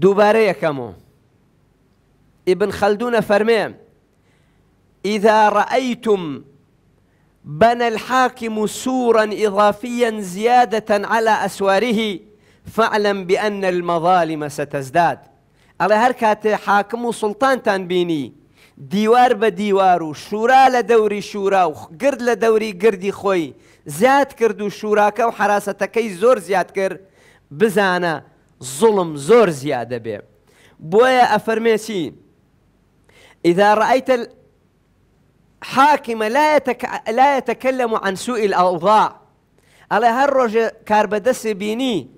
دوباره یەکەمەوە ابن خلدون فەرمێ إذا رأيتم بنى الحاكم سورا إضافيا زيادة على أسواره فاعلم بأن المظالم ستزداد على هركات حاكم وسلطان تنبيني ديوار بديوارو شورا لدوري شورا وقرد لدوري قردي خوي گردی كردو شوراك کرد زور زياد كر حراستەکەی ظلم زور زيادة بێ بويا أفرميسي إذا رأيت الحاكم لا, يتك... لا يتكلم عن سوء الأوضاع على هەر ڕۆژە بيني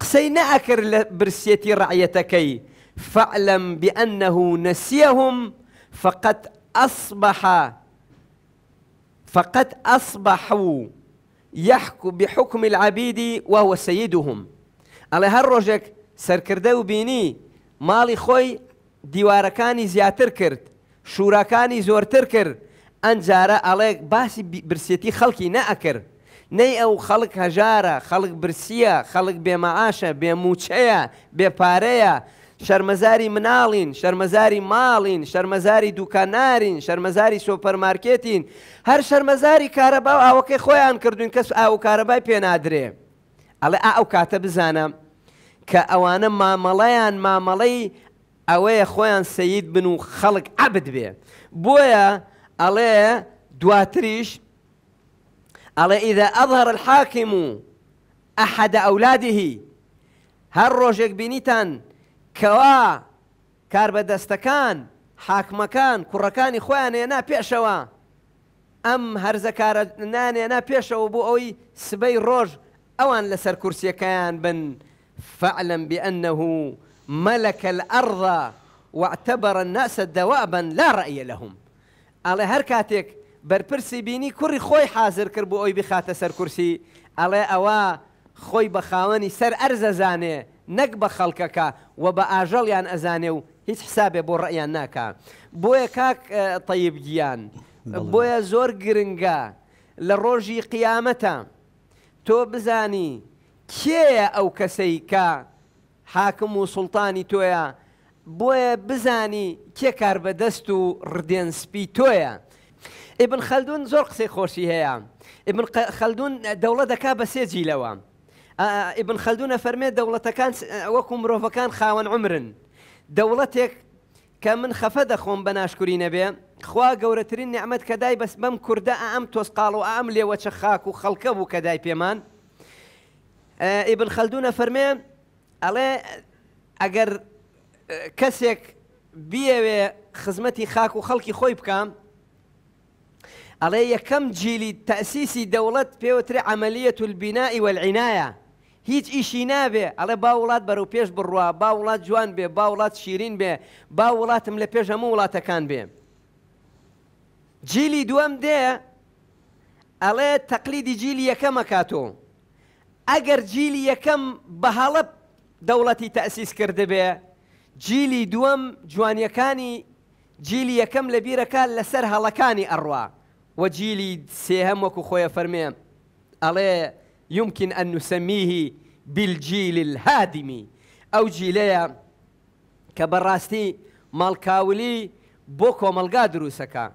قسينا أكر برسيتي نەئەکرد فاعلم بأنه نسيهم فقد أصبح فقد أصبحوا يحكم بحكم العبيد وهو سيدهم ئەڵێ هەر ڕۆژێک سەرکردە و بینی ماڵی خۆی دیوارەکانی زیاتر کرد شوورەکانی زۆرتر کرد ئەنجارە ئەڵێ باسی برسێتی خەڵکی نەئەکرد نەی ئەو خەڵک هەژارە خەڵک برسیە خەڵک بێمەعاشە بێموچەیە بێپارەیە شەرمەزاری مناڵین شەرمەزاری ماڵین شەرمەزاری دوکانارین شەرمەزاری سۆپەرمارکێتین هەر شەرمەزاری کارەبا ئاوەکەی خۆیان کردوین کەس ئاو کارەبای پێنادرێ ئەڵێ ئا ئەو کاتە بزانم کە ئەوانە مامەڵەیان مامەڵەی ئەوەیە خۆیان سەید بن و خەڵک عبد بێ بۆیە ئەڵێ دواتریش ئەڵێ ئیدە ئەظهر الحاکم و ئەحەدە ئەولادیهی هەر ڕۆژێک بینیتان کەوا کار بەدەستەکان حاکمەکان کوڕەکانی خۆیان هێنا پێشەوە ئەم هەرزەکارە نانێنا پێشەوە بۆ ئەوی سبەی ڕۆژ ئەوان لەسەر کورسیەکەیان بن فاعلم بأنه ملك الأرض واعتبر الناس دوابا لا رأي لهم ئەڵێ هەر کاتێک بەرپرسی بینی کوڕی خۆی حاضر کرد بۆ ئەوی بخاتە سەر کورسی ئەڵێ ئەوە خۆی بە خاوەنی سەر ئەرزەزانێ نەک بە خەڵکەکە و بە ئاژەڵیان ئەزانێ و هیچ حسابێ بۆ ڕێیان ناکە بۆیە کاک تەیبگیان بۆیە زۆر گرنگە لە ڕۆژی قیامەتە تۆ بزانی کێیە ئەو کەسەی کە حاکم و سوڵتانی تۆیە بۆیە بزانی کێ کار بەدەست و ڕدێنسپی تۆیە. ئبن خەلدون زۆر قسەی خۆشی هەیە. ئبن خەلدون دەوڵە دەکا بە سێجیلەوە. ئبن خەلدونە فەرمێت دەوڵەتەکان وەکو مرۆڤەکان خاوەن عمرن. دەوڵەتێک کە من خەفە دەخۆم بە ناشکوری نەبێ، خوا گەورەترین نیعممەد کە دای بەس بەم کووردە ئەم تۆسقاڵ و ئەم لێوەچە خاک و خەڵکە بوو کە دای پێمان. ئیبن خەلدونە فەرمێ ئەڵێ ئەگەر کەسێک بیەوێ خزمەتی خاک و خەڵکی خۆی بکەم ئەڵێ یەکەم جیلی تەسیسی دەوڵەت پێوترێ ئەمەلیەت البینایی وەعینایە هیچ ئیشی نابێ ئەڵێ با وڵات بەرەو پێش بڕوە با وڵات جوان بێ با وڵات شیرین بێ با وڵاتم لە پێش هەموو وڵاتەکان بێ جیلی دووەم دێ ئەڵێ تەقلیدی جیلی یەکەمەکاتۆ اگر جیلی یکم بە هەڵب دەوڵەتی تەسیس کرده بیه جیلی دووەم جوانیەکانی جیلی یەکەم لە بیرەکە لەسەر هەڵەکانی ئەڕوا و جیلی سێهەم وەکو خۆیە فرمیم ئەڵێ يمكن أن نسميه بالجيل الهادم أو جيلية كبراستي مالكاولي بۆ کۆمەلگا دروستەکە.